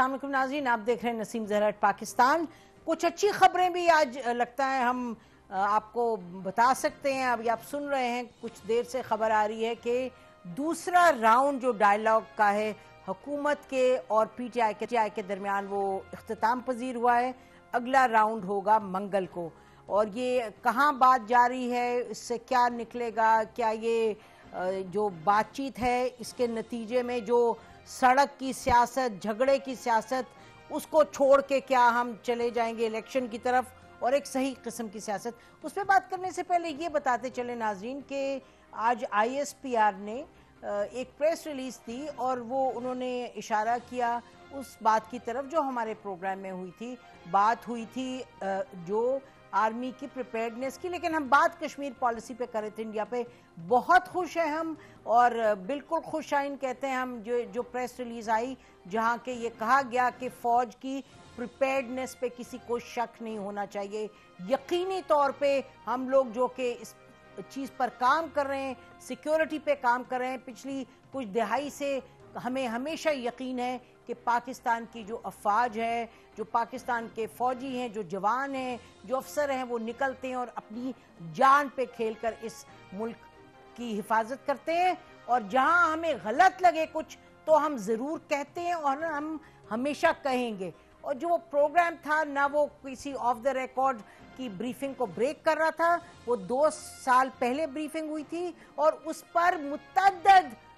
असलम नाजीन आप देख रहे हैं नसीम जहरट पाकिस्तान कुछ अच्छी खबरें भी आज लगता है हम आपको बता सकते हैं अभी आप सुन रहे हैं कुछ देर से खबर आ रही है कि दूसरा राउंड जो डायलॉग का है हुकूमत के और पी टी आई के टी आई के दरमियान वो अख्ताम पजीर हुआ है अगला राउंड होगा मंगल को और ये कहाँ बात जा रही है इससे क्या निकलेगा क्या ये जो बातचीत है इसके नतीजे में जो सड़क की सियासत झगड़े की सियासत उसको छोड़ के क्या हम चले जाएंगे इलेक्शन की तरफ और एक सही किस्म की सियासत उस पर बात करने से पहले ये बताते चले नाजरीन के आज आईएसपीआर ने एक प्रेस रिलीज थी और वो उन्होंने इशारा किया उस बात की तरफ जो हमारे प्रोग्राम में हुई थी बात हुई थी जो आर्मी की प्रिपेयर्डनेस की लेकिन हम बात कश्मीर पॉलिसी पे करे थे तो इंडिया पे बहुत खुश हैं हम और बिल्कुल खुश आइन कहते हैं हम जो जो प्रेस रिलीज आई जहाँ के ये कहा गया कि फौज की प्रिपेयर्डनेस पे किसी को शक नहीं होना चाहिए यकीनी तौर पे हम लोग जो कि इस चीज़ पर काम कर रहे हैं सिक्योरिटी पे काम कर रहे हैं पिछली कुछ दिहाई से हमें हमेशा यकीन है कि पाकिस्तान की जो अफवाज है जो पाकिस्तान के फौजी हैं जो जवान हैं जो अफसर हैं वो निकलते हैं और अपनी जान पे खेलकर इस मुल्क की हिफाजत करते हैं और जहां हमें गलत लगे कुछ तो हम ज़रूर कहते हैं और हम हमेशा कहेंगे और जो वो प्रोग्राम था ना वो किसी ऑफ द रिकॉर्ड की ब्रीफिंग को ब्रेक कर रहा था वो दो साल पहले ब्रीफिंग हुई थी और उस पर मुतद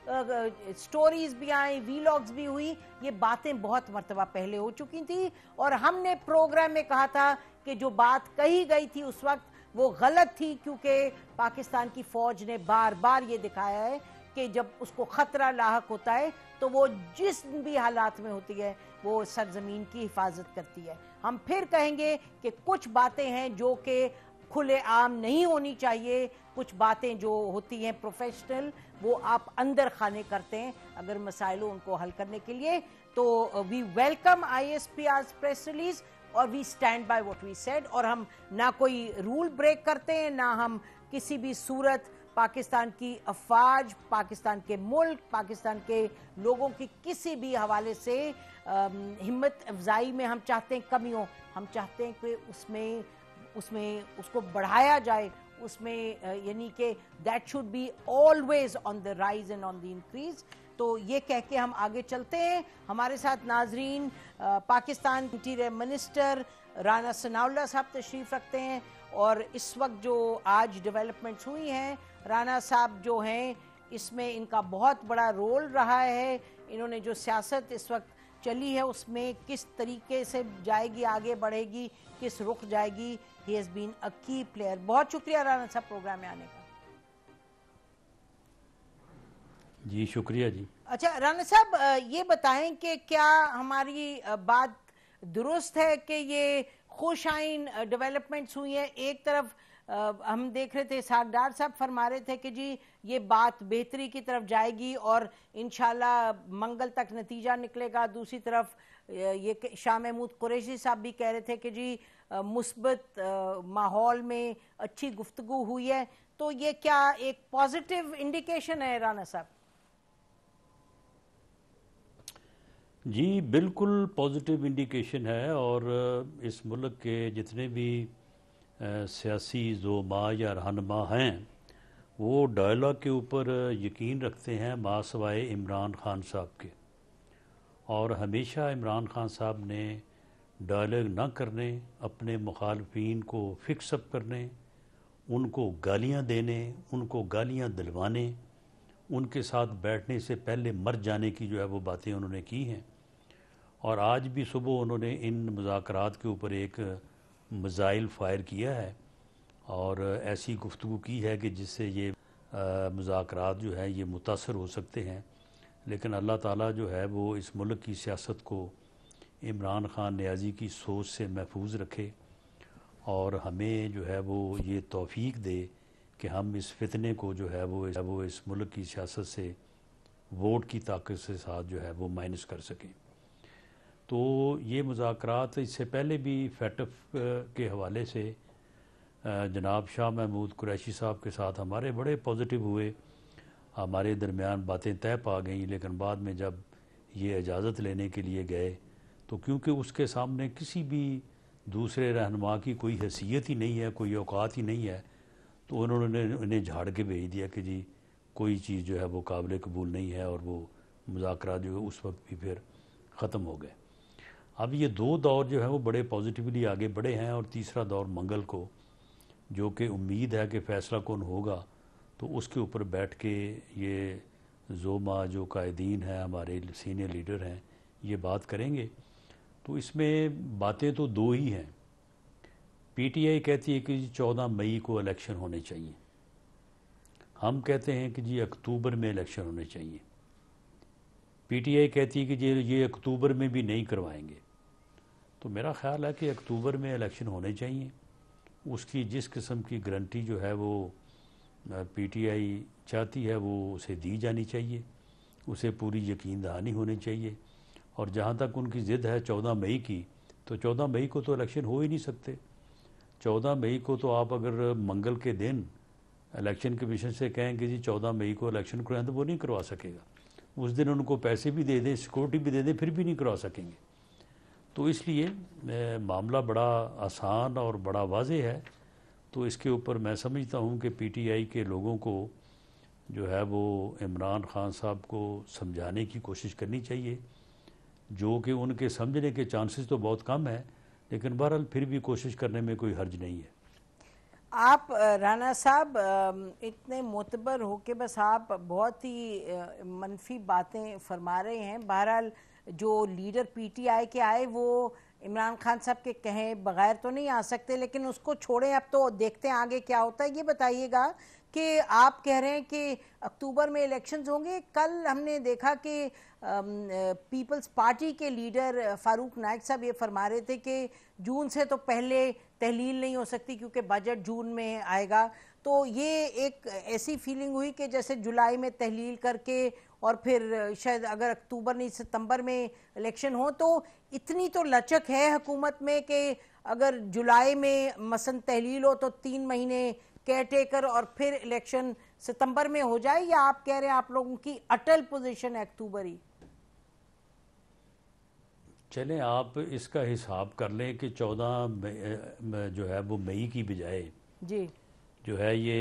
स्टोरीज भी आई वीलॉग्स भी हुई ये बातें बहुत मरतबा पहले हो चुकी थी और हमने प्रोग्राम में कहा था कि जो बात कही गई थी उस वक्त वो गलत थी क्योंकि पाकिस्तान की फौज ने बार बार ये दिखाया है कि जब उसको ख़तरा लाक होता है तो वो जिस भी हालात में होती है वो सरजमीन की हिफाजत करती है हम फिर कहेंगे कि कुछ बातें हैं जो कि खुले आम नहीं होनी चाहिए कुछ बातें जो होती हैं प्रोफेशनल वो आप अंदर खाने करते हैं अगर मसाइलों उनको हल करने के लिए तो we welcome I S P आज प्रेस रिलीज और we stand by what we said और हम ना कोई रूल ब्रेक करते हैं ना हम किसी भी सूरत पाकिस्तान की अफवाज पाकिस्तान के मुल्क पाकिस्तान के लोगों की किसी भी हवाले से हिम्मत अफजाई में हम चाहते हैं कमी हो हम चाहते हैं कि उसमें उसमें उसको बढ़ाया जाए उसमें यानी कि that should be always on the rise and on the increase तो ये कह के हम आगे चलते हैं हमारे साथ नाजरीन पाकिस्तान इंटीरियर मिनिस्टर राना सनाउल्ला साहब तशरीफ रखते हैं और इस वक्त जो आज डेवलपमेंट्स हुई हैं राना साहब जो हैं इसमें इनका बहुत बड़ा रोल रहा है इन्होंने जो सियासत इस वक्त चली है उसमें किस तरीके से जाएगी आगे बढ़ेगी किस रुख जाएगी ही हैज बीन अ की प्लेयर बहुत शुक्रिया राना साहब प्रोग्राम में आने का जी शुक्रिया जी अच्छा राना साहब ये बताएं कि क्या हमारी बात दुरुस्त है कि ये खुशाइन डेवलपमेंट्स हुई है एक तरफ आ, हम देख रहे थे सरदार साहब फरमा रहे थे कि जी ये बात बेहतरी की तरफ जाएगी और इन मंगल तक नतीजा निकलेगा दूसरी तरफ ये शाह महमूद कुरैशी साहब भी कह रहे थे कि जी मुस्बत माहौल में अच्छी गुफ्तगु हुई है तो ये क्या एक पॉजिटिव इंडिकेशन है राना साहब जी बिल्कुल पॉजिटिव इंडिकेशन है और इस मुल्क के जितने भी सियासी जो माँ या रहनमा हैं वो डायलॉग के ऊपर यकीन रखते हैं सवाए इमरान खान साहब के और हमेशा इमरान खान साहब ने डायलॉग ना करने अपने मुखालफन को फिक्सअप करने उनको गालियां देने उनको गालियां दिलवाने उनके साथ बैठने से पहले मर जाने की जो है वो बातें उन्होंने की हैं और आज भी सुबह उन्होंने इन मुजाकर के ऊपर एक मिज़ाइल फायर किया है और ऐसी गुफ्तु की है कि जिससे ये मुजाकर जो है ये मुतासर हो सकते हैं लेकिन अल्लाह ताला जो है वो इस मुल्क की सियासत को इमरान ख़ान न्याजी की सोच से महफूज रखे और हमें जो है वो ये तोफ़ी दे कि हम इस फितने को जो है वो वो इस मुल्क की सियासत से वोट की ताकत से साथ जो है वो माइनस कर सकें तो ये मुजाकर इससे पहले भी फैटफ के हवाले से जनाब शाह महमूद कुरैशी साहब के साथ हमारे बड़े पॉजिटिव हुए हमारे दरमियान बातें तय पा गईं लेकिन बाद में जब ये इजाज़त लेने के लिए गए तो क्योंकि उसके सामने किसी भी दूसरे रहनमा की कोई हैसियत ही नहीं है कोई औकात ही नहीं है तो उन्होंने उन्हें झाड़ के भेज दिया कि जी कोई चीज़ जो है वो काबिल कबूल नहीं है और वो मुजाकर जो है उस वक्त भी फिर ख़त्म हो गए अब ये दो दौर जो है वो बड़े पॉजिटिवली आगे बढ़े हैं और तीसरा दौर मंगल को जो कि उम्मीद है कि फ़ैसला कौन होगा तो उसके ऊपर बैठ के ये जोमा जो कायदीन हैं हमारे सीनियर लीडर हैं ये बात करेंगे तो इसमें बातें तो दो ही हैं पीटीआई कहती है कि जी चौदह मई को इलेक्शन होने चाहिए हम कहते हैं कि जी अक्टूबर में इलेक्शन होने चाहिए पीटीआई कहती है कि जी ये अक्टूबर में भी नहीं करवाएंगे तो मेरा ख्याल है कि अक्टूबर में इलेक्शन होने चाहिए उसकी जिस किस्म की गारंटी जो है वो पीटीआई चाहती है वो उसे दी जानी चाहिए उसे पूरी यकीन दहानी होनी चाहिए और जहाँ तक उनकी ज़िद है चौदह मई की तो चौदह मई को तो इलेक्शन हो ही नहीं सकते चौदह मई को तो आप अगर मंगल के दिन इलेक्शन कमीशन से कहें कि जी चौदह मई को इलेक्शन करवाएं तो वो नहीं करवा सकेगा उस दिन उनको पैसे भी दे दें सिक्योरिटी भी दे दें फिर भी नहीं करवा सकेंगे तो इसलिए मामला बड़ा आसान और बड़ा वाज है तो इसके ऊपर मैं समझता हूँ कि पीटीआई के लोगों को जो है वो इमरान खान साहब को समझाने की कोशिश करनी चाहिए जो कि उनके समझने के चांसेस तो बहुत कम है लेकिन बहरहाल फिर भी कोशिश करने में कोई हर्ज नहीं है आप राणा साहब इतने मोतबर हो के बस आप बहुत ही मनफी बातें फरमा रहे हैं बहरहाल जो लीडर पीटीआई के आए वो इमरान खान साहब के कहे बगैर तो नहीं आ सकते लेकिन उसको छोड़ें अब तो देखते हैं आगे क्या होता है ये बताइएगा कि आप कह रहे हैं कि अक्टूबर में इलेक्शंस होंगे कल हमने देखा कि पीपल्स पार्टी के लीडर फारूक नायक साहब ये फरमा रहे थे कि जून से तो पहले तहलील नहीं हो सकती क्योंकि बजट जून में आएगा तो ये एक ऐसी फीलिंग हुई कि जैसे जुलाई में तहलील करके और फिर शायद अगर अक्टूबर नहीं सितंबर में इलेक्शन हो तो इतनी तो लचक है हुकूमत में कि अगर जुलाई में मसन तहलील हो तो तीन महीने केयरटेकर और फिर इलेक्शन सितंबर में हो जाए या आप कह रहे हैं आप लोगों की अटल पोजीशन अक्टूबर ही चले आप इसका हिसाब कर लें कि चौदह जो है वो मई की बजाय जी जो है ये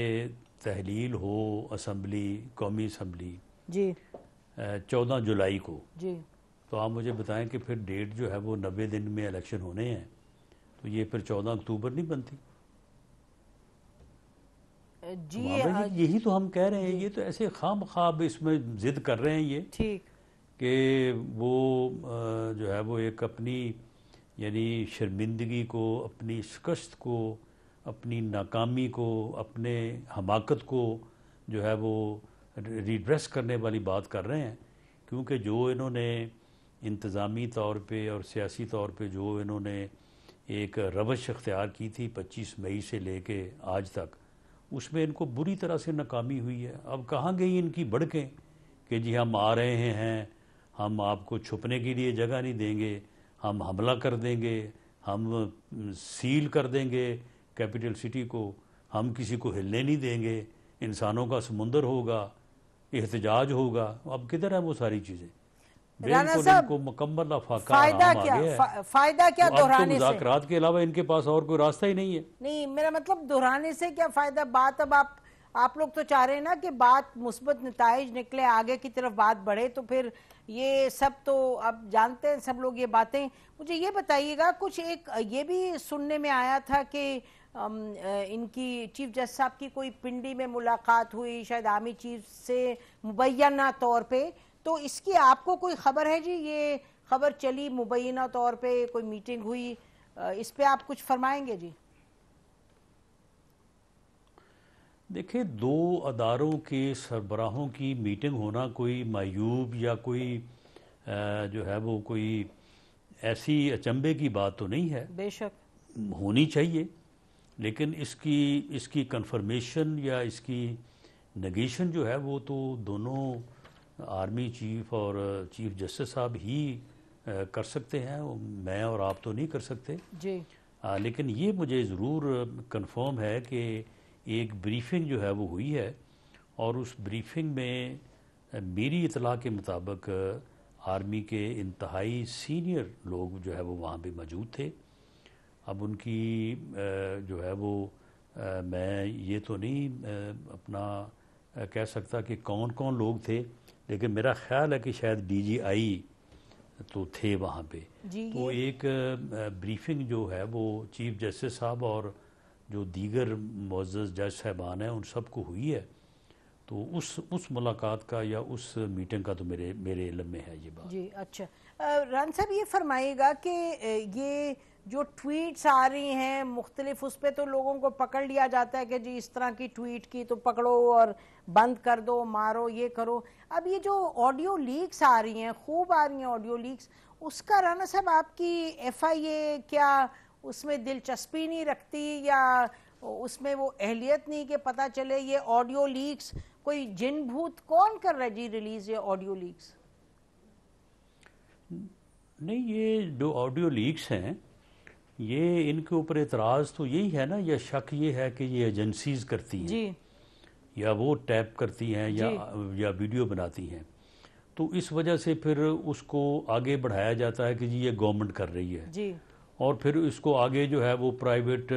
तहलील हो असम्बली कौमी असम्बली जी चौदह जुलाई को जी तो आप मुझे बताएं कि फिर डेट जो है वो नबे दिन में इलेक्शन होने हैं तो ये फिर चौदह अक्टूबर नहीं बनती जी यही तो हम कह रहे हैं ये तो ऐसे खाम खाब इसमें जिद कर रहे हैं ये ठीक कि वो जो है वो एक अपनी यानी शर्मिंदगी को अपनी शिकस्त को अपनी नाकामी को अपने हमाकत को जो है वो रिड्रेस करने वाली बात कर रहे हैं क्योंकि जो इन्होंने इंतज़ामी तौर पे और सियासी तौर पे जो इन्होंने एक रवश अख्तियार की थी 25 मई से लेके आज तक उसमें इनको बुरी तरह से नाकामी हुई है अब कहाँ गई इनकी भड़कें कि जी हम आ रहे हैं हम आपको छुपने के लिए जगह नहीं देंगे हम हमला कर देंगे हम सील कर देंगे कैपिटल सिटी को हम किसी को हिलने नहीं देंगे इंसानों का समुंदर होगा एहतजाज होगा अब किधर है वो सारी चीज़ें तो मुकम्मल फायदा क्या तो तो दोहराने के अलावा इनके पास और कोई रास्ता ही नहीं है नहीं मेरा मतलब दोहराने से क्या फायदा बात अब आप आप लोग तो चाह रहे हैं ना कि बात मुस्बत नतज निकले आगे की तरफ बात बढ़े तो फिर ये सब तो आप जानते हैं सब लोग ये बातें मुझे ये बताइएगा कुछ एक ये भी सुनने में आया था कि इनकी चीफ जस्टिस साहब की कोई पिंडी में मुलाकात हुई शायद आर्मी चीफ से मुबैना तौर पर तो इसकी आपको कोई खबर है जी ये खबर चली मुबैना तौर पे कोई मीटिंग हुई इस पे आप कुछ फरमाएंगे जी देखिए दो अदारों के सरबराहों की मीटिंग होना कोई मायूब या कोई जो है वो कोई ऐसी अचंभे की बात तो नहीं है बेशक होनी चाहिए लेकिन इसकी इसकी कंफर्मेशन या इसकी नगेशन जो है वो तो दोनों आर्मी चीफ और चीफ जस्टिस साहब ही कर सकते हैं मैं और आप तो नहीं कर सकते जी आ, लेकिन ये मुझे ज़रूर कंफर्म है कि एक ब्रीफिंग जो है वो हुई है और उस ब्रीफिंग में मेरी इतला के मुताबिक आर्मी के इंतहाई सीनियर लोग जो है वो वहाँ पे मौजूद थे अब उनकी जो है वो मैं ये तो नहीं अपना कह सकता कि कौन कौन लोग थे लेकिन मेरा ख्याल है कि शायद डीजीआई तो थे वहाँ पे तो एक ब्रीफिंग जो है वो चीफ जस्टिस साहब और जो दीगर मज्ज़ जज साहबान हैं उन सबको हुई है तो उस उस मुलाकात का या उस मीटिंग का तो मेरे मेरे इलम में है ये बात जी अच्छा रान साहब ये फरमाएगा कि ये जो ट्वीट्स आ रही हैं मुख्तलिफ उस पर तो लोगों को पकड़ लिया जाता है कि जी इस तरह की ट्वीट की तो पकड़ो और बंद कर दो मारो ये करो अब ये जो ऑडियो लीक्स आ रही हैं खूब आ रही हैं ऑडियो लीक्स उसका राना साहब आपकी एफ आई ए क्या उसमें दिलचस्पी नहीं रखती या उसमें वो अहलियत नहीं कि पता चले ये ऑडियो लीक्स कोई जिन भूत कौन कर रहा है जी रिलीज ये ऑडियो लीक्स नहीं ये जो ऑडियो लीक्स हैं ये इनके ऊपर एतराज़ तो यही है ना या शक ये है कि ये एजेंसीज करती हैं या वो टैप करती हैं या या वीडियो बनाती हैं तो इस वजह से फिर उसको आगे बढ़ाया जाता है कि जी ये गवर्नमेंट कर रही है जी। और फिर इसको आगे जो है वो प्राइवेट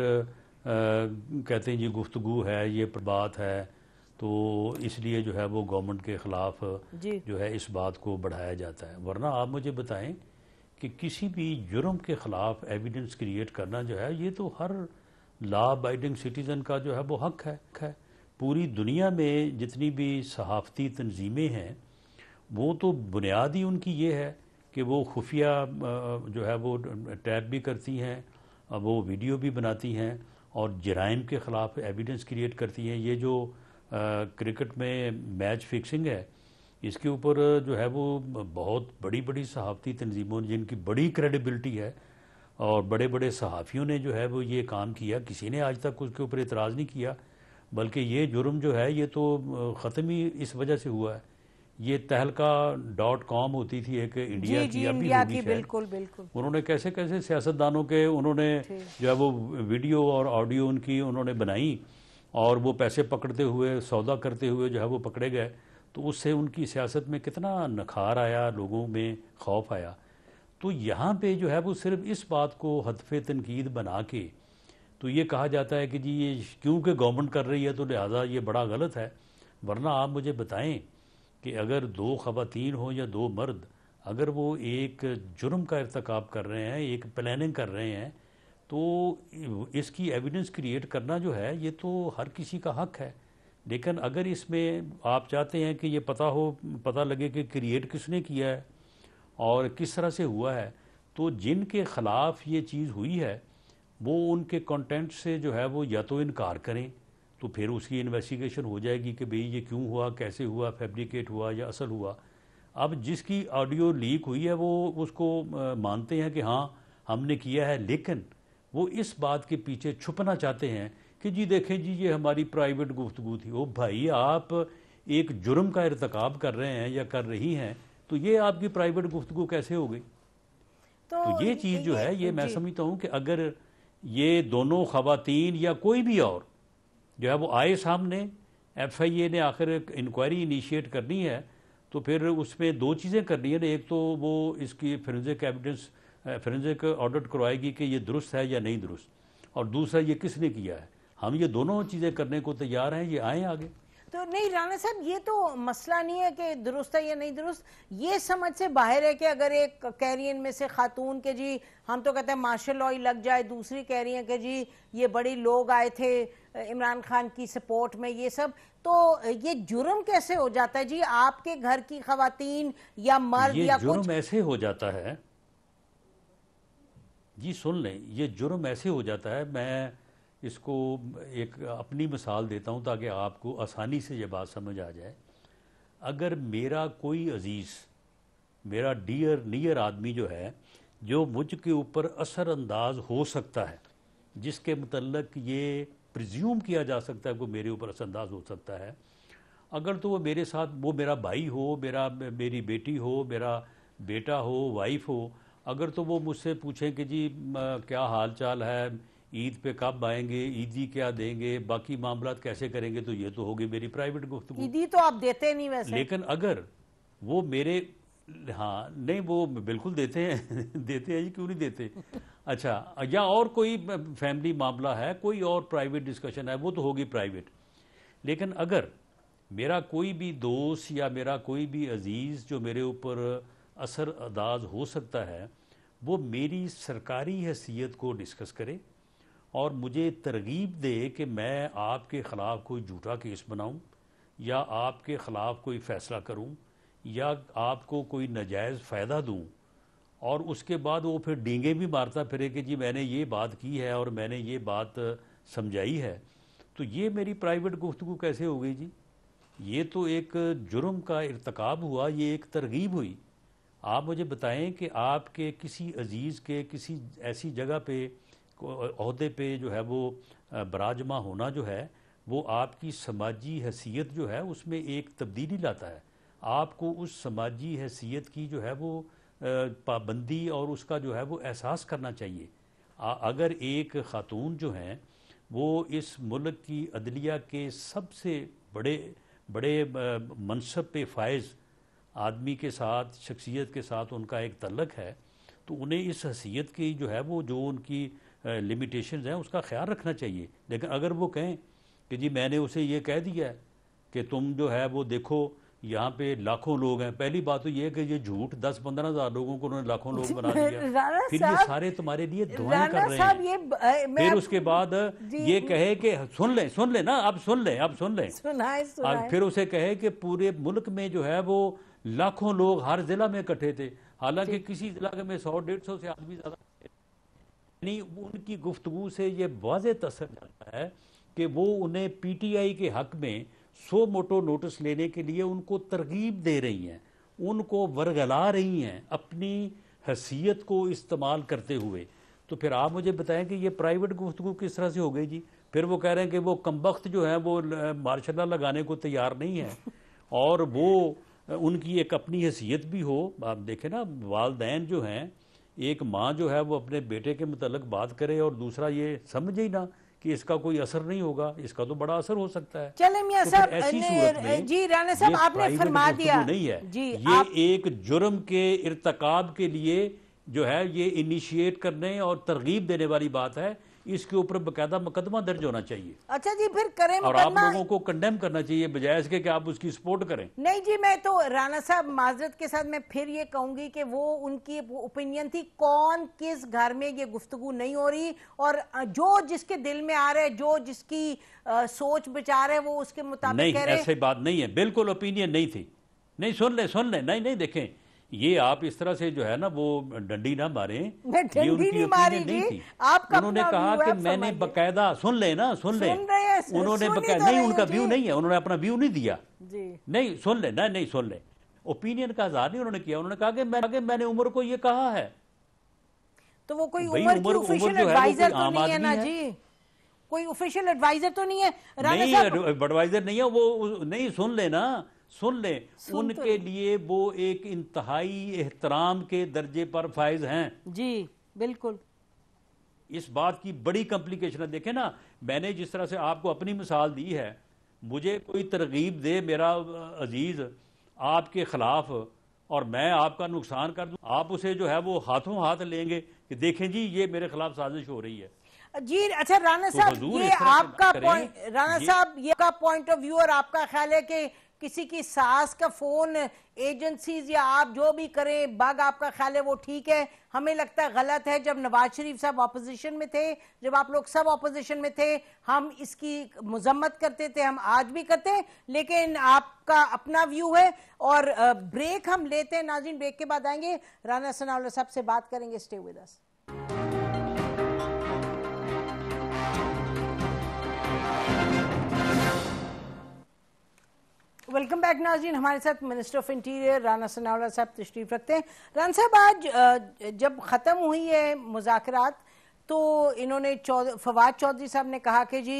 कहते हैं जी गुफ्तगु है ये बात है तो इसलिए जो है वो गवर्नमेंट के ख़िलाफ़ जो है इस बात को बढ़ाया जाता है वरना आप मुझे बताएं कि किसी भी जुर्म के खिलाफ एविडेंस क्रिएट करना जो है ये तो हर ला अबाइडिंग सिटीज़न का जो है वो हक है, है पूरी दुनिया में जितनी भी सहाफ़ती तंजीमें हैं वो तो बुनियाद ही उनकी ये है कि वो खुफिया जो है वो टैप भी करती हैं वो वीडियो भी बनाती हैं और जराइम के ख़िलाफ़ एविडेंस क्रिएट करती हैं ये जो क्रिकेट में मैच फिक्सिंग है इसके ऊपर जो है वो बहुत बड़ी बड़ी सहाफ़ती तनजीमों ने जिनकी बड़ी क्रेडिबिलिटी है और बड़े बड़े सहाफ़ियों ने जो है वो ये काम किया किसी ने आज तक उसके ऊपर इतराज़ नहीं किया बल्कि ये जुर्म जो है ये तो ख़त्म ही इस वजह से हुआ है ये तहलका डॉट कॉम होती थी एक इंडिया जी, की जी, इंडिया की बिल्कुल बिल्कुल उन्होंने कैसे कैसे सियासतदानों के उन्होंने जो है वो वीडियो और ऑडियो उनकी उन्होंने बनाई और वो पैसे पकड़ते हुए सौदा करते हुए जो है वो पकड़े गए तो उससे उनकी सियासत में कितना नखार आया लोगों में खौफ आया तो यहाँ पे जो है वो सिर्फ इस बात को हदफ तनकीद बना के तो ये कहा जाता है कि जी ये क्योंकि गवर्नमेंट कर रही है तो लिहाजा ये बड़ा गलत है वरना आप मुझे बताएं कि अगर दो ख़वातीन हों या दो मर्द अगर वो एक जुर्म का इरतक कर रहे हैं एक प्लानिंग कर रहे हैं तो इसकी एविडेंस क्रिएट करना जो है ये तो हर किसी का हक है लेकिन अगर इसमें आप चाहते हैं कि ये पता हो पता लगे कि क्रिएट किसने किया है और किस तरह से हुआ है तो जिनके ख़िलाफ़ ये चीज़ हुई है वो उनके कंटेंट से जो है वो या तो इनकार करें तो फिर उसकी इन्वेस्टिगेशन हो जाएगी कि भई ये क्यों हुआ कैसे हुआ फैब्रिकेट हुआ या असल हुआ अब जिसकी ऑडियो लीक हुई है वो उसको मानते हैं कि हाँ हमने किया है लेकिन वो इस बात के पीछे छुपना चाहते हैं कि जी देखें जी ये हमारी प्राइवेट गुफ्तगु थी ओ भाई आप एक जुर्म का इरतकब कर रहे हैं या कर रही हैं तो ये आपकी प्राइवेट गुफ्तगु कैसे हो गई तो, तो ये चीज़ जो है ये मैं समझता हूँ कि अगर ये दोनों खातन या कोई भी और जो है वो आए सामने एफ आई ए ने आखिर इंक्वायरी इनिशिएट करनी है तो फिर उसमें दो चीज़ें करनी है ना एक तो वो इसकी फ्रेंजिक एविडेंस फ्रेंजिक ऑडिट करवाएगी कि ये दुरुस्त है या नहीं दुरुस्त और दूसरा ये किसने किया है हम ये दोनों चीज़ें करने को तैयार हैं ये आए आगे तो नहीं राणा साहब ये तो मसला नहीं है कि दुरुस्त है या नहीं दुरुस्त ये समझ से बाहर है कि अगर एक कह रही है से खातून के जी हम तो कहते हैं मार्शल लॉ ही लग जाए दूसरी कह रही है कि जी ये बड़े लोग आए थे इमरान खान की सपोर्ट में ये सब तो ये जुर्म कैसे हो जाता है जी आपके घर की खातन या मर्द ये या जुर्म कुछ? ऐसे हो जाता है जी सुन लें ये जुर्म ऐसे हो जाता है मैं इसको एक अपनी मिसाल देता हूँ ताकि आपको आसानी से यह बात समझ आ जाए अगर मेरा कोई अज़ीज़ मेरा डियर नियर आदमी जो है जो मुझ के ऊपर असरअंदाज हो सकता है जिसके मतलब ये प्रज्यूम किया जा सकता है कि मेरे ऊपर असरअंदाज हो सकता है अगर तो वो मेरे साथ वो मेरा भाई हो मेरा मेरी बेटी हो मेरा बेटा हो वाइफ हो अगर तो वो मुझसे पूछें कि जी क्या हाल चाल है ईद पे कब आएंगे ईदी क्या देंगे बाकी मामला कैसे करेंगे तो ये तो होगी मेरी प्राइवेट गुफ्त ईदी तो आप देते नहीं वैसे लेकिन अगर वो मेरे हाँ नहीं वो बिल्कुल देते हैं देते हैं जी क्यों नहीं देते अच्छा या और कोई फैमिली मामला है कोई और प्राइवेट डिस्कशन है वो तो होगी प्राइवेट लेकिन अगर मेरा कोई भी दोस्त या मेरा कोई भी अजीज़ जो मेरे ऊपर असर अंदाज हो सकता है वो मेरी सरकारी हैसियत को डिस्कस करे और मुझे तरगीब दे कि मैं आपके ख़िलाफ़ कोई झूठा केस बनाऊं या आपके ख़िलाफ़ कोई फ़ैसला करूं या आपको कोई नजायज़ फ़ायदा दूं और उसके बाद वो फिर डींगे भी मारता फिरे कि जी मैंने ये बात की है और मैंने ये बात समझाई है तो ये मेरी प्राइवेट गुफ्तु कैसे हो गई जी ये तो एक जुर्म का इरतकब हुआ ये एक तरगीब हुई आप मुझे बताएं कि आपके किसी अजीज़ के किसी ऐसी जगह पे अहदे पे जो है वो बराजमा होना जो है वो आपकी समाजी हैसियत जो है उसमें एक तब्दीली लाता है आपको उस समाजी हैसियत की जो है वो पाबंदी और उसका जो है वो एहसास करना चाहिए अगर एक खातून जो हैं वो इस मुल्क की अदलिया के सबसे बड़े बड़े मनसब पे फायज़ आदमी के साथ शख्सियत के साथ उनका एक तलक है तो उन्हें इस हसीियत की जो है वो जो उनकी लिमिटेशंस हैं उसका ख्याल रखना चाहिए लेकिन अगर वो कहें कि जी मैंने उसे ये कह दिया है कि तुम जो है वो देखो यहाँ पे लाखों लोग हैं पहली बात तो ये है कि ये झूठ दस पंद्रह हजार लोगों को उन्होंने लाखों लोग बना दिया फिर ये सारे तुम्हारे लिए दुआएं कर रहे हैं ये फिर उसके बाद ये कहे कि सुन लें सुन लें ना अब सुन लें अब सुन लें और फिर उसे कहे कि पूरे मुल्क में जो है वो लाखों लोग हर जिला में इकट्ठे थे हालांकि किसी इलाके में सौ डेढ़ सौ से आदमी ज्यादा यानी उनकी गुफ्तु से ये वाज तसर जाता है कि वो उन्हें पी टी आई के हक में सो मोटो नोटिस लेने के लिए उनको तरगीब दे रही हैं उनको वरगला रही हैं अपनी हसीयत को इस्तेमाल करते हुए तो फिर आप मुझे बताएं कि ये प्राइवेट गुफ्तु किस तरह से हो गई जी फिर वो कह रहे हैं कि वो कम वक्त जो है वो मार्शाला लगाने को तैयार नहीं है और वो उनकी एक अपनी हैसियत भी हो आप देखें ना वालदेन जो हैं एक माँ जो है वो अपने बेटे के मतलब बात करे और दूसरा ये समझे ही ना कि इसका कोई असर नहीं होगा इसका तो बड़ा असर हो सकता है चले मियाँ तो साहब ऐसी जी राना साहब आपने फरमा दिया नहीं है जी, ये आप... एक जुर्म के इरतकाब के लिए जो है ये इनिशिएट करने और तरगीब देने वाली बात है इसके ऊपर बकायदा मुकदमा दर्ज होना चाहिए अच्छा जी फिर करें और आप लोगों को कंडेम करना चाहिए बजाय इसके कि आप उसकी सपोर्ट करें नहीं जी मैं तो राणा साहब माजरत के साथ मैं फिर ये कहूंगी कि वो उनकी ओपिनियन थी कौन किस घर में ये गुफ्तगु नहीं हो रही और जो जिसके दिल में आ रहे जो जिसकी आ, सोच विचार है वो उसके मुताबिक ऐसी बात नहीं है बिल्कुल ओपिनियन नहीं थी नहीं सुन ले सुन ले नहीं नहीं देखें ये आप इस तरह से जो है ना वो डंडी ना मारे ये उनकी मारी नहीं थी उन्होंने कहा कि मैंने बकायदा सुन ले ना सुन ले उन्होंने बकायदा तो नहीं उनका व्यू नहीं है उन्होंने अपना व्यू नहीं दिया नहीं सुन ले ना नहीं सुन ले ओपिनियन का हजार नहीं उन्होंने किया उन्होंने कहा कि मैं मैंने उम्र को ये कहा है तो वो कोई उम्र की जो एडवाइजर तो, तो नहीं है ना जी कोई ऑफिशियल एडवाइजर तो नहीं है नहीं एडवाइजर नहीं है वो नहीं सुन लेना सुन लें तो उनके लिए वो एक इंतहाई एहतराम के दर्जे पर फायज हैं जी बिल्कुल इस बात की बड़ी कम्प्लिकेशन है देखे ना मैंने जिस तरह से आपको अपनी मिसाल दी है मुझे कोई तरगीब दे मेरा अजीज आपके खिलाफ और मैं आपका नुकसान कर दूं आप उसे जो है वो हाथों हाथ लेंगे कि देखें जी ये मेरे खिलाफ साजिश हो रही है जी अच्छा राना तो साहब ये आपका राना साहब ये आपका पॉइंट ऑफ व्यू और आपका ख्याल है कि किसी की सास का फोन एजेंसीज या आप जो भी करें बाग आपका ख्याल है वो ठीक है हमें लगता है गलत है जब नवाज शरीफ साहब अपोजिशन में थे जब आप लोग सब अपोजिशन में थे हम इसकी मजम्मत करते थे हम आज भी करते हैं लेकिन आपका अपना व्यू है और ब्रेक हम लेते हैं नाजिन ब्रेक के बाद आएंगे राना सनावला साहब से बात करेंगे stay with us welcome back नाजीन हमारे साथ minister of interior Rana Sanaullah साहब तशरीफ रखते हैं राना साहब आज जब ख़त्म हुई है मुजात तो इन्होंने फवाद चौधरी साहब ने कहा कि जी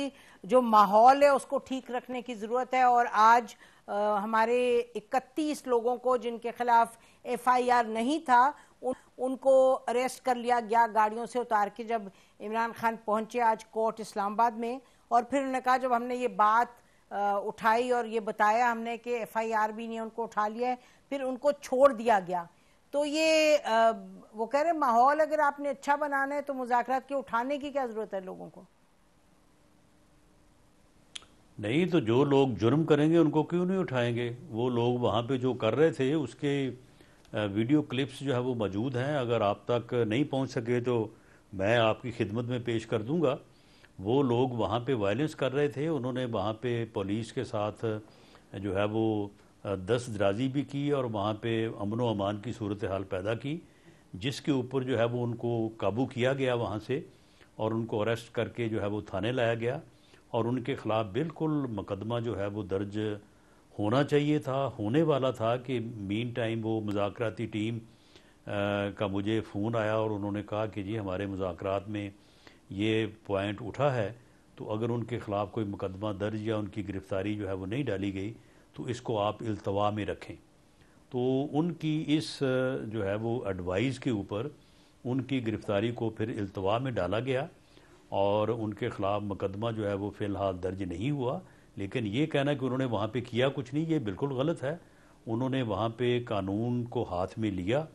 जो माहौल है उसको ठीक रखने की ज़रूरत है और आज आ, हमारे 31 लोगों को जिनके खिलाफ एफआईआर नहीं था उन, उनको अरेस्ट कर लिया गया गाड़ियों से उतार के जब इमरान खान पहुंचे आज कोर्ट इस्लामाबाद में और फिर उन्होंने कहा जब हमने ये बात उठाई और ये बताया हमने कि एफआईआर भी ने उनको उठा लिया है फिर उनको छोड़ दिया गया तो ये वो कह रहे माहौल अगर आपने अच्छा बनाना है तो मुजाकर के उठाने की क्या जरूरत है लोगों को नहीं तो जो लोग जुर्म करेंगे उनको क्यों नहीं उठाएंगे वो लोग वहाँ पे जो कर रहे थे उसके वीडियो क्लिप्स जो है वो मौजूद हैं अगर आप तक नहीं पहुँच सके तो मैं आपकी खिदमत में पेश कर दूंगा वो लोग वहाँ पे वायलेंस कर रहे थे उन्होंने वहाँ पे पुलिस के साथ जो है वो दस दराजी भी की और वहाँ पे अमन अमान की सूरत हाल पैदा की जिसके ऊपर जो है वो उनको काबू किया गया वहाँ से और उनको अरेस्ट करके जो है वो थाने लाया गया और उनके ख़िलाफ़ बिल्कुल मुकदमा जो है वो दर्ज होना चाहिए था होने वाला था कि मीन टाइम वो मुजाकती टीम आ, का मुझे फ़ोन आया और उन्होंने कहा कि जी हमारे मुजाकर में ये पॉइंट उठा है तो अगर उनके खिलाफ कोई मुकदमा दर्ज या उनकी गिरफ्तारी जो है वो नहीं डाली गई तो इसको आप अल्तवा में रखें तो उनकी इस जो है वो एडवाइस के ऊपर उनकी गिरफ्तारी को फिर अल्तवा में डाला गया और उनके खिलाफ मुकदमा जो है वो फ़िलहाल दर्ज नहीं हुआ लेकिन ये कहना कि उन्होंने वहाँ पे किया कुछ नहीं ये बिल्कुल गलत है उन्होंने वहाँ पे कानून को हाथ में लिया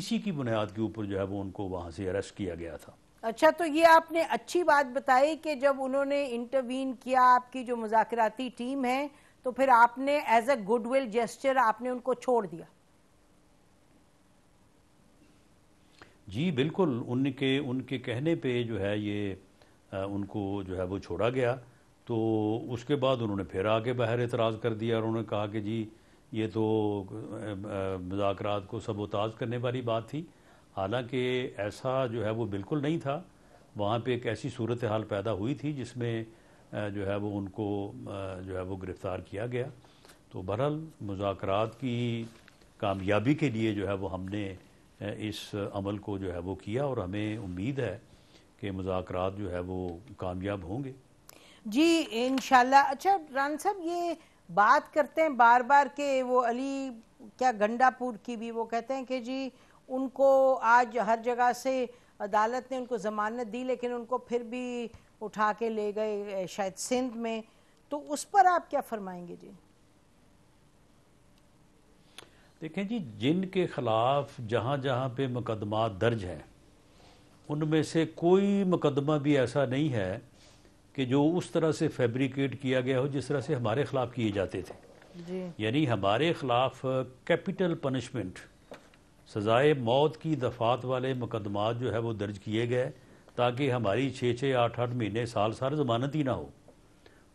इसी की बुनियाद के ऊपर जो है वो उनको वहाँ से अरेस्ट किया गया था अच्छा तो ये आपने अच्छी बात बताई कि जब उन्होंने इंटरवीन किया आपकी जो मुजाकराती टीम है तो फिर आपने एज अ गुडविल जेस्टर आपने उनको छोड़ दिया जी बिल्कुल उनके उनके कहने पे जो है ये आ, उनको जो है वो छोड़ा गया तो उसके बाद उन्होंने फिर आके बाहर एतराज़ कर दिया और उन्होंने कहा कि जी ये तो मुजाकर को सबोताज करने वाली बात थी हालांकि ऐसा जो है वो बिल्कुल नहीं था वहाँ पे एक ऐसी सूरत हाल पैदा हुई थी जिसमें जो है वो उनको जो है वो गिरफ़्तार किया गया तो बहरहाल मुजाकर की कामयाबी के लिए जो है वो हमने इस अमल को जो है वो किया और हमें उम्मीद है कि मुजाकर जो है वो कामयाब होंगे जी इन अच्छा रान साहब ये बात करते हैं बार बार के वो अली क्या गंडापुर की भी वो कहते हैं कि जी उनको आज हर जगह से अदालत ने उनको ज़मानत दी लेकिन उनको फिर भी उठा के ले गए शायद सिंध में तो उस पर आप क्या फरमाएंगे जी देखें जी जिनके ख़िलाफ़ जहाँ जहाँ पे मुकदमा दर्ज हैं उनमें से कोई मुकदमा भी ऐसा नहीं है कि जो उस तरह से फैब्रिकेट किया गया हो जिस तरह से हमारे ख़िलाफ़ किए जाते थे यानी हमारे ख़िलाफ़ कैपिटल पनिशमेंट सज़ाए मौत की दफात वाले मुकदमात जो है वो दर्ज किए गए ताकि हमारी छः छः आठ आठ महीने साल साल जमानत ही ना हो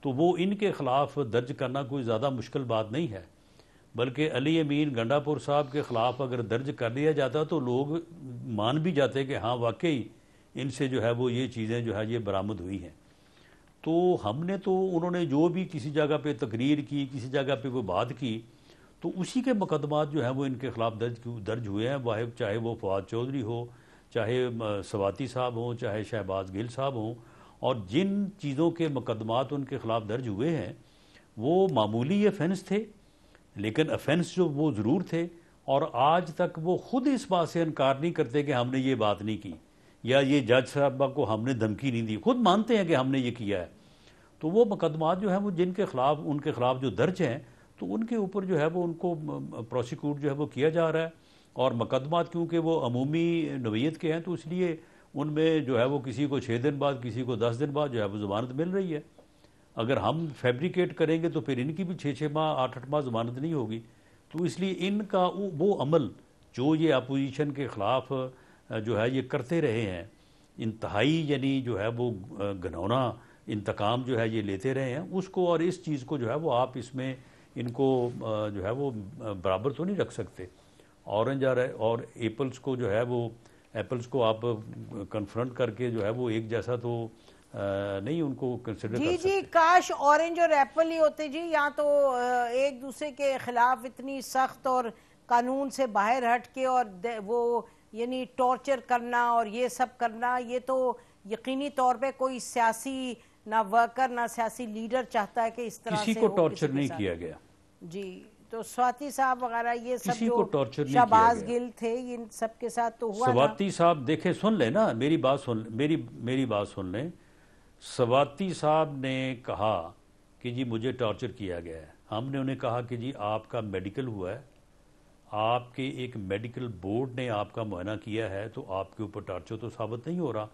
तो वो इनके ख़िलाफ़ दर्ज करना कोई ज़्यादा मुश्किल बात नहीं है बल्कि अली अमीन गंडापुर साहब के ख़िलाफ़ अगर दर्ज कर लिया जाता तो लोग मान भी जाते कि हाँ वाकई इनसे जो है वो ये चीज़ें जो है ये बरामद हुई हैं तो हमने तो उन्होंने जो भी किसी जगह पे तकरीर की किसी जगह पे कोई बात की तो उसी के मुकदमात जो हैं वो इनके खिलाफ दर्ज दर्ज हुए हैं वाहे चाहे वो फवाद चौधरी हो चाहे सवाती साहब हों चाहे शहबाज गिल साहब हों और जिन चीज़ों के मुकदमात उनके खिलाफ दर्ज हुए हैं वो मामूली अफेंस थे लेकिन अफेंस जो वो ज़रूर थे और आज तक वो खुद इस बात से इनकार नहीं करते कि हमने ये बात नहीं की या ये जज साहबा को हमने धमकी नहीं दी खुद मानते हैं कि हमने ये किया है तो वो मुकदमात जो हैं वो जिनके खिलाफ उनके खिलाफ जो दर्ज हैं तो उनके ऊपर जो है वो उनको प्रोसिक्यूट जो है वो किया जा रहा है और मुकदमा क्योंकि वो अमूमी नवीयत के हैं तो इसलिए उनमें जो है वो किसी को छः दिन बाद किसी को दस दिन बाद जो है वो ज़मानत मिल रही है अगर हम फैब्रिकेट करेंगे तो फिर इनकी भी छः छः माह आठ आठ माह ज़मानत नहीं होगी तो इसलिए इनका वो अमल जो ये अपोजिशन के ख़िलाफ़ जो है ये करते रहे हैं इंतहाई यानी जो है वो घनौना इंतकाम जो है ये लेते रहे हैं उसको और इस चीज़ को जो है वो आप इसमें इनको जो है वो बराबर तो नहीं रख सकते ऑरेंज और और एप्पल्स को जो है वो एप्पल्स को आप कन्फ्रंट करके जो है वो एक जैसा तो नहीं उनको कंसिडर जी जी काश ऑरेंज और एप्पल ही होते जी या तो एक दूसरे के खिलाफ इतनी सख्त और कानून से बाहर हट के और वो यानी टॉर्चर करना और ये सब करना ये तो यकीनी तौर पे कोई सियासी ना वर्कर ना सियासी लीडर चाहता है कि इस तरह किसी को टॉर्चर नहीं किया गया जी तो स्वाति साहब वगैरह ये सब जो टॉर्चर शहबाज गिल थे इन सब के साथ तो हुआ स्वाति साहब देखे सुन ले ना मेरी बात सुन मेरी मेरी बात सुन लें स्वाति साहब ने कहा कि जी मुझे टॉर्चर किया गया है हमने उन्हें कहा कि जी आपका मेडिकल हुआ है आपके एक मेडिकल बोर्ड ने आपका मुआयना किया है तो आपके ऊपर टॉर्चर तो साबित नहीं हो रहा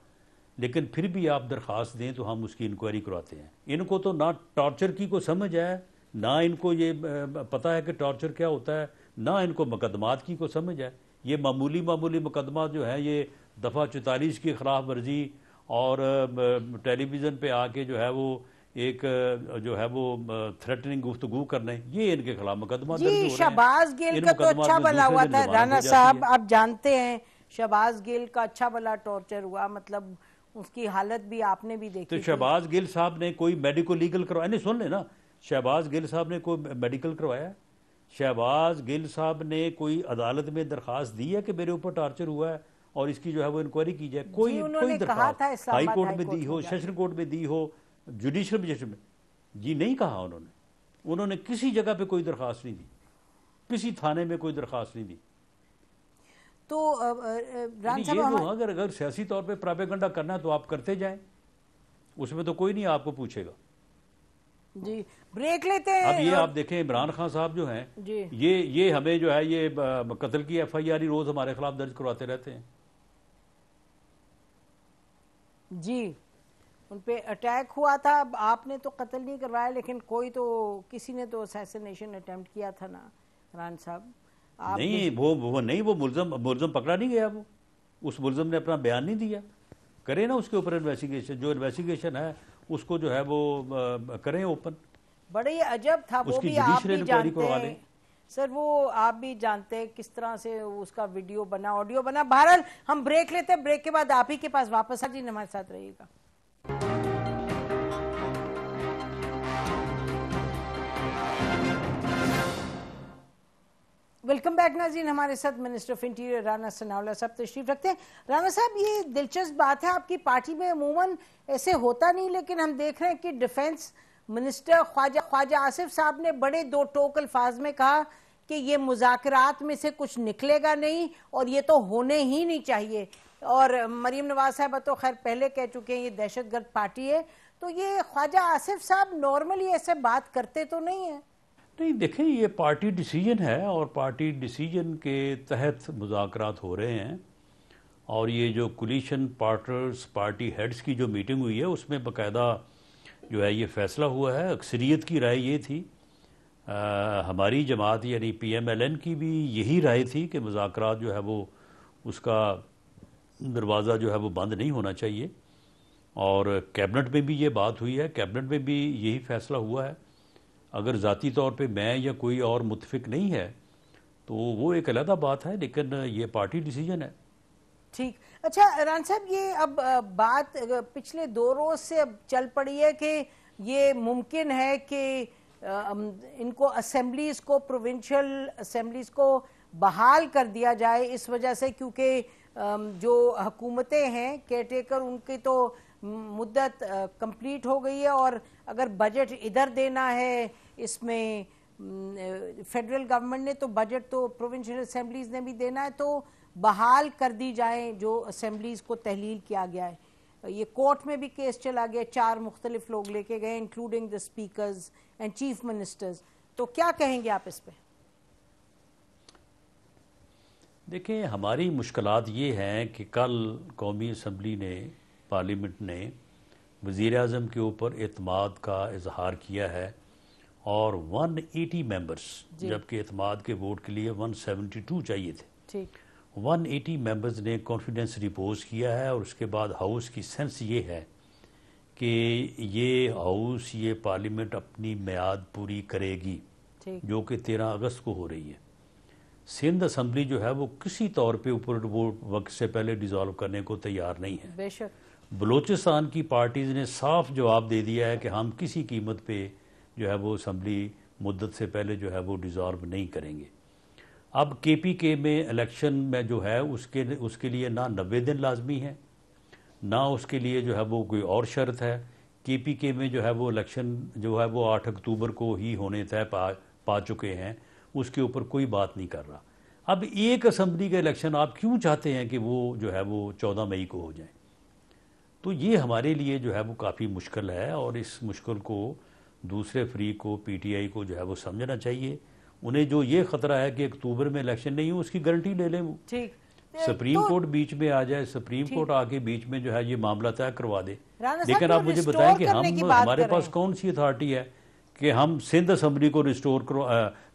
लेकिन फिर भी आप दरख्वास्त दें तो हम उसकी इंक्वायरी करवाते हैं इनको तो ना टॉर्चर की को समझ है ना इनको ये पता है कि टॉर्चर क्या होता है ना इनको मुकदमात की को समझ है ये मामूली मामूली मुकदमा जो है ये दफ़ा चौतालीस की खिलाफ वर्जी और टेलीविज़न पे आके जो है वो एक जो है वो थ्रेटनिंग गुफ्तगु करने ये इनके खिलाफ मुकदमा जी शहबाज गिल का तो अच्छा भला हुआ था राना साहब आप जानते हैं शहबाज गिल का अच्छा भला टॉर्चर हुआ मतलब उसकी हालत भी आपने भी देखी तो शहबाज गिल साहब ने कोई मेडिको लीगल करवाया नहीं सुन लेना शहबाज गिल साहब ने कोई मेडिकल करवाया शहबाज गिल साहब ने कोई अदालत में दरखास्त दी है कि मेरे ऊपर टॉर्चर हुआ है और इसकी जो है वो इंक्वायरी की जाए कोई कोई दरखास्त हाई कोर्ट में दी हो सेशन कोर्ट में दी हो जुडिशल मजिस्ट्रेट में जी नहीं कहा उन्होंने उन्होंने किसी जगह पे कोई दरखास्त नहीं दी किसी थाने में कोई दरखास्त नहीं दी तो ये तो अगर अगर सियासी तौर पे प्रापेगंडा करना है तो आप करते जाएं उसमें तो कोई नहीं आपको पूछेगा जी ब्रेक लेते हैं अब ये आप देखें इमरान खान साहब जो हैं ये ये हमें जो है ये कत्ल की एफ आई आर रोज हमारे खिलाफ दर्ज करवाते रहते हैं जी उन पे अटैक हुआ था आपने तो कत्ल नहीं करवाया लेकिन कोई तो किसी ने तो असैसिनेशन अटेम्प्ट किया था ना इमरान साहब नहीं वो वो नहीं वो मुलजम मुलजम पकड़ा नहीं गया वो उस मुलजम ने अपना बयान नहीं दिया करे ना उसके ऊपर इन्वेस्टिगेशन जो इन्वेस्टिगेशन है उसको जो है वो करें ओपन बड़े ही अजब था वो भी आप भी जानते हैं सर वो आप भी जानते हैं किस तरह से उसका वीडियो बना ऑडियो बना बहरहाल हम ब्रेक लेते हैं ब्रेक के बाद आप ही के पास वापस आ जी हमारे साथ रहिएगा वेलकम बैक नाजीन हमारे साथ minister of interior Rana Sanaullah साहब तशरीफ रखते हैं राना साहब ये दिलचस्प बात है आपकी पार्टी में अमूमन ऐसे होता नहीं लेकिन हम देख रहे हैं कि डिफेंस मिनिस्टर ख्वाजा ख्वाजा आसिफ साहब ने बड़े दो टोक अल्फाज में कहा कि ये मुजात में से कुछ निकलेगा नहीं और ये तो होने ही नहीं चाहिए और मरीम नवाज साहब तो खैर पहले कह चुके हैं ये दहशत गर्द पार्टी है तो ये ख्वाजा आसिफ साहब नॉर्मली ऐसे बात करते तो नहीं है नहीं देखें ये पार्टी डिसीजन है और पार्टी डिसीजन के तहत मुजाकरात हो रहे हैं और ये जो कुलिशन पार्टनर्स पार्टी हेड्स की जो मीटिंग हुई है उसमें बाकायदा जो है ये फैसला हुआ है अक्सरियत की राय ये थी आ, हमारी जमात यानी पीएमएलएन की भी यही राय थी कि मुजाकरात जो है वो उसका दरवाज़ा जो है वो बंद नहीं होना चाहिए और कैबिनेट में भी ये बात हुई है कैबिनेट में भी यही फैसला हुआ है अगर ज़ाती तौर पे मैं या कोई और मुतफिक नहीं है तो वो एक अलहदा बात है लेकिन ये पार्टी डिसीजन है ठीक अच्छा रान साहब ये अब बात पिछले दो रोज से अब चल पड़ी है कि ये मुमकिन है कि इनको असेंबलीज को प्रोविंशियल असेंबलीज को बहाल कर दिया जाए इस वजह से क्योंकि जो हकूमतें हैं केयर टेकर उनकी तो मुद्दत कंप्लीट हो गई है और अगर बजट इधर देना है इसमें फेडरल गवर्नमेंट ने तो बजट तो प्रोविंशियल असेंबलीज ने भी देना है तो बहाल कर दी जाए जो असेंबलीज को तहलील किया गया है ये कोर्ट में भी केस चला गया चार मुख्तलिफ लोग लेके गए including the speakers and chief ministers तो क्या कहेंगे आप इस पर देखिए हमारी मुश्किल ये हैं कि कल कौमी असम्बली ने पार्लियामेंट ने वज़ी अजम के ऊपर अतमाद का इजहार किया है और 180 मेंबर्स जबकि अतमाद के वोट के लिए 172 चाहिए थे वन एटी मेंबर्स ने कॉन्फिडेंस रिपोज किया है और उसके बाद हाउस की सेंस ये है कि ये हाउस ये पार्लियामेंट अपनी मैद पूरी करेगी जो कि तेरह अगस्त को हो रही है सिंध असम्बली जो है वो किसी तौर पे ऊपर वोट वक्त से पहले डिजॉल्व करने को तैयार नहीं है बेशक बलूचिस्तान की पार्टीज़ ने साफ जवाब दे दिया है कि हम किसी कीमत पे जो है वो असम्बली मुद्दत से पहले जो है वो डिज़ॉल्व नहीं करेंगे अब के पी के में इलेक्शन में जो है उसके उसके लिए ना नबे दिन लाजमी है ना उसके लिए जो है वो कोई और शर्त है के पी के में जो है वो इलेक्शन जो है वो आठ अक्टूबर को ही होने तय पा पा चुके हैं उसके ऊपर कोई बात नहीं कर रहा अब एक असम्बली का इलेक्शन आप क्यों चाहते हैं कि वो जो है वो चौदह मई को हो जाए तो ये हमारे लिए जो है वो काफ़ी मुश्किल है और इस मुश्किल को दूसरे फ्री को पीटीआई को जो है वो समझना चाहिए उन्हें जो ये खतरा है कि अक्टूबर में इलेक्शन नहीं हो उसकी गारंटी ले लें वो ठीक सुप्रीम तो, कोर्ट बीच में आ जाए सुप्रीम कोर्ट आके बीच में जो है ये मामला तय करवा दे लेकिन आप तो मुझे बताएं कि हम हमारे पास कौन सी अथॉरिटी है कि हम सिंध असम्बली को रिस्टोर करो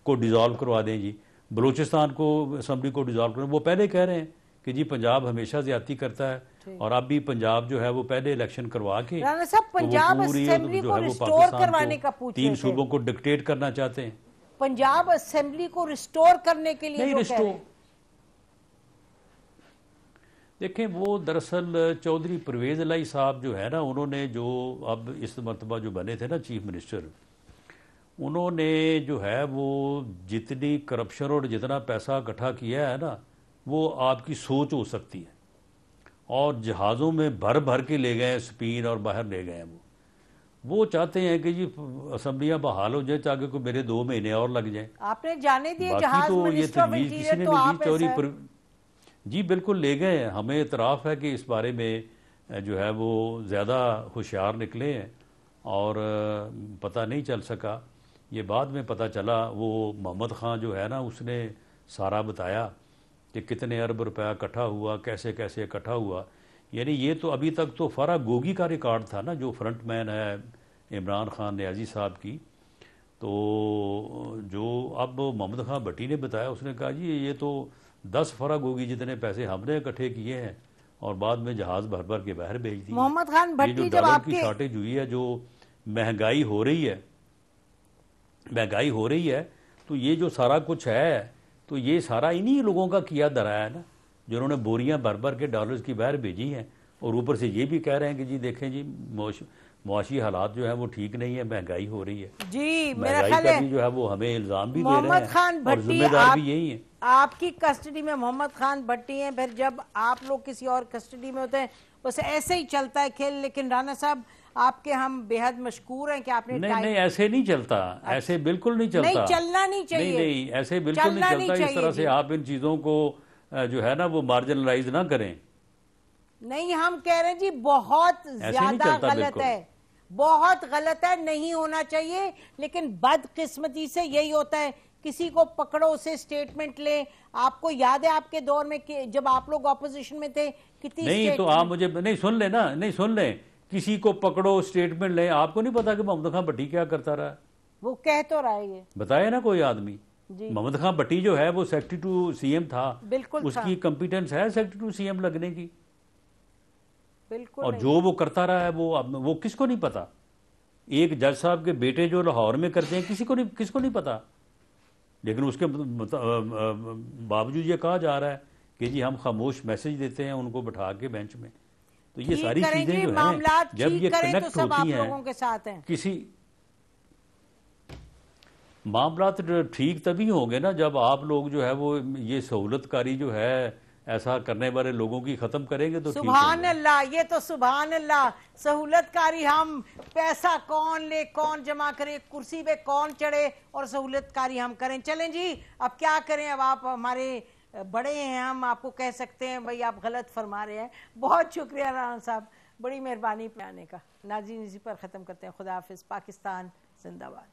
को डिज़ोल्व करवा दें जी बलूचिस्तान को असम्बली को डिज़ोल्व करें वो पहले कह रहे हैं कि जी पंजाब हमेशा ज्यादा करता है और अब भी पंजाब जो है वो पहले इलेक्शन करवा के तो पंजाब असेंबली को रिस्टोर करवाने का पूछ तीन सूबों को डिक्टेट करना चाहते हैं पंजाब असेंबली को रिस्टोर करने के लिए रिस्टोर देखें वो दरअसल चौधरी परवेज लाई साहब जो है ना उन्होंने जो अब इस मरतबा जो बने थे ना चीफ मिनिस्टर उन्होंने जो है वो जितनी करप्शन और जितना पैसा इकट्ठा किया है ना वो आपकी सोच हो सकती है और जहाज़ों में भर भर के ले गए स्पीन और बाहर ले गए वो वो चाहते हैं कि जी असम्बलियाँ बहाल हो जाए ताकि को मेरे दो महीने और लग जाए आपने जाने दिए जहाज तो ये तजवीज तो किसी ने तो चोरी पर जी बिल्कुल ले गए हमें इतराफ़ है कि इस बारे में जो है वो ज़्यादा होशियार निकले हैं और पता नहीं चल सका ये बाद में पता चला वो मोहम्मद ख़ान जो है ना उसने सारा बताया कि कितने अरब रुपया इकट्ठा हुआ कैसे कैसे इकट्ठा हुआ यानी ये तो अभी तक तो फरा गोगी का रिकॉर्ड था ना जो फ्रंट मैन है इमरान खान न्याजी साहब की तो जो अब मोहम्मद खान भट्टी ने बताया उसने कहा जी ये तो दस फरा गोगी जितने पैसे हमने इकट्ठे किए हैं और बाद में जहाज भर भर के बाहर भेज दिए मोहम्मद खान भट्टी जो डॉलर की शॉर्टेज हुई है जो महंगाई हो रही है महंगाई हो रही है तो ये जो सारा कुछ है तो ये सारा इन्हीं लोगों का किया है ना जिन्होंने बोरियां भर भर के डॉलर्स की बाहर भेजी हैं और ऊपर से ये भी कह रहे हैं कि जी देखें जी मुआशी हालात जो है वो ठीक नहीं है महंगाई हो रही है जी मेरा ख्याल है जो है वो हमें इल्जाम भी दे रहे हैं खान और जिम्मेदार आप, भी यही है आपकी कस्टडी में मोहम्मद खान भट्टी हैं फिर जब आप लोग किसी और कस्टडी में होते हैं उसे ऐसे ही चलता है खेल लेकिन राणा साहब आपके हम बेहद मशहूर हैं कि आपने नहीं नहीं ऐसे नहीं चलता अच्छा। ऐसे बिल्कुल नहीं चलता नहीं चलना नहीं चाहिए नहीं नहीं ऐसे बिल्कुल नहीं चलता नहीं इस तरह से आप इन चीज़ों को जो है ना वो मार्जिनलाइज ना करें नहीं हम कह रहे हैं जी बहुत ज्यादा गलत है बहुत गलत है नहीं होना चाहिए लेकिन बदकिस्मती से यही होता है किसी को पकड़ो उसे स्टेटमेंट ले आपको याद है आपके दौर में जब आप लोग ऑपोजिशन में थे कितनी नहीं तो आप मुझे नहीं सुन ले ना नहीं सुन लें किसी को पकड़ो स्टेटमेंट ले आपको नहीं पता कि मोहम्मद खान भट्टी क्या करता रहा वो कह तो रहा है ये बताए ना कोई आदमी मोहम्मद खान भट्टी जो है वो सेक्टी टू सीएम था बिल्कुल उसकी कम्पिटेंस है सेक्रेटरी टू सीएम लगने की बिल्कुल और जो वो करता रहा है वो वो किसको नहीं पता एक जज साहब के बेटे जो लाहौर में करते हैं किसी को नहीं किसको नहीं पता लेकिन उसके बावजूद ये कहा जा रहा है कि जी हम खामोश मैसेज देते हैं उनको बैठा के बेंच में तो ये सारी चीजें जो है जब ये कनेक्ट तो होती हैं किसी मामला ठीक तभी होंगे ना जब आप लोग जो है वो ये सहूलतकारी जो है ऐसा करने वाले लोगों की खत्म करेंगे तो सुबह अल्लाह ये तो सुबह अल्लाह सहूलतकारी हम पैसा कौन ले कौन जमा करे कुर्सी पे कौन चढ़े और सहूलतकारी हम करें चलें जी अब क्या करें अब आप हमारे बड़े हैं हम आपको कह सकते हैं भाई आप गलत फरमा रहे हैं बहुत शुक्रिया राना साहब बड़ी मेहरबानी पे आने का नाजी नज़ी पर ख़त्म करते हैं खुदा पाकिस्तान जिंदाबाद